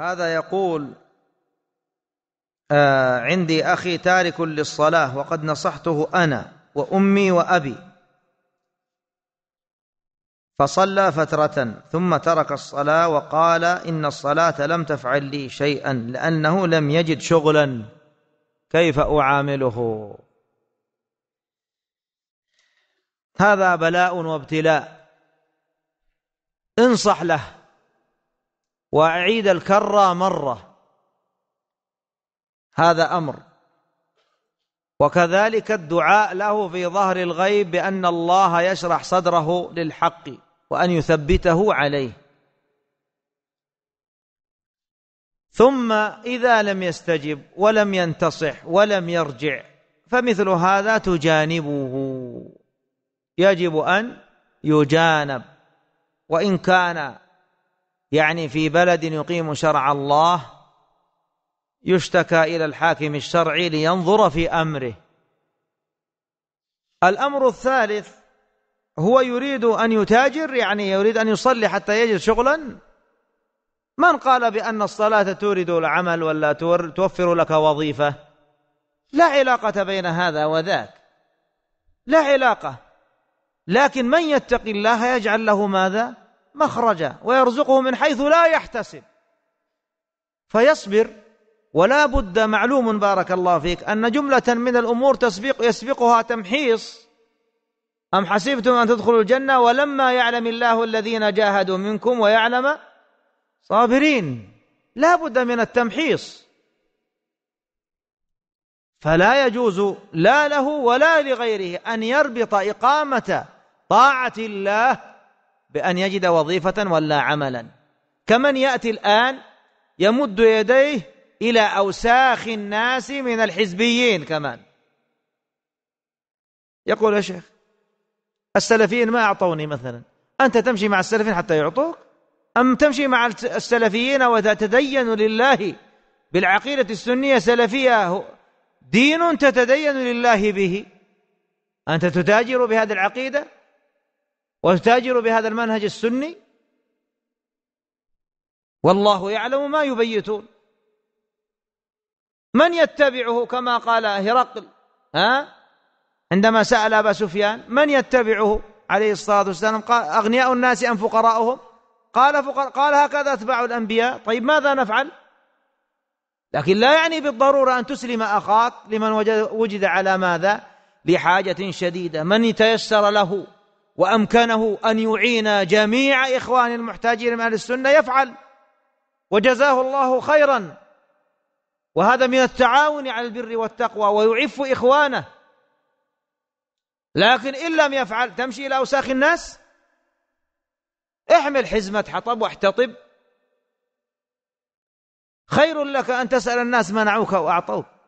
هذا يقول آه عندي أخي تارك للصلاة وقد نصحته أنا وأمي وأبي فصلى فترة ثم ترك الصلاة وقال إن الصلاة لم تفعل لي شيئا لأنه لم يجد شغلا كيف أعامله هذا بلاء وابتلاء انصح له وأعيد الكرة مرة هذا أمر وكذلك الدعاء له في ظهر الغيب بأن الله يشرح صدره للحق وأن يثبته عليه ثم إذا لم يستجب ولم ينتصح ولم يرجع فمثل هذا تجانبه يجب أن يجانب وإن كان يعني في بلد يقيم شرع الله يشتكى إلى الحاكم الشرعي لينظر في أمره الأمر الثالث هو يريد أن يتاجر يعني يريد أن يصلي حتى يجد شغلا من قال بأن الصلاة تورد العمل ولا توفر لك وظيفة لا علاقة بين هذا وذاك لا علاقة لكن من يتقي الله يجعل له ماذا مخرجا ويرزقه من حيث لا يحتسب فيصبر ولا بد معلوم بارك الله فيك أن جملة من الأمور تسبق يسبقها تمحيص أم حسبتم أن تدخلوا الجنة ولما يعلم الله الذين جاهدوا منكم ويعلم صابرين لا بد من التمحيص فلا يجوز لا له ولا لغيره أن يربط إقامة طاعة الله بأن يجد وظيفة ولا عملا كمن يأتي الآن يمد يديه إلى أوساخ الناس من الحزبيين كمان يقول يا شيخ السلفيين ما أعطوني مثلا أنت تمشي مع السلفيين حتى يعطوك أم تمشي مع السلفيين وتتدين لله بالعقيدة السنية سلفية دين تتدين لله به أنت تتاجر بهذه العقيدة وتاجر بهذا المنهج السني والله يعلم ما يبيتون من يتبعه كما قال هرقل ها عندما سأل أبا سفيان من يتبعه عليه الصلاة والسلام قال أغنياء الناس أم فقراؤهم قال فقر قال هكذا أتباع الأنبياء طيب ماذا نفعل لكن لا يعني بالضرورة أن تسلم أخاك لمن وجد على ماذا لحاجة شديدة من تيسر له وامكنه ان يعين جميع اخوان المحتاجين من اهل السنه يفعل وجزاه الله خيرا وهذا من التعاون على البر والتقوى ويعف اخوانه لكن ان لم يفعل تمشي الى اوساخ الناس احمل حزمه حطب واحتطب خير لك ان تسال الناس منعوك واعطوك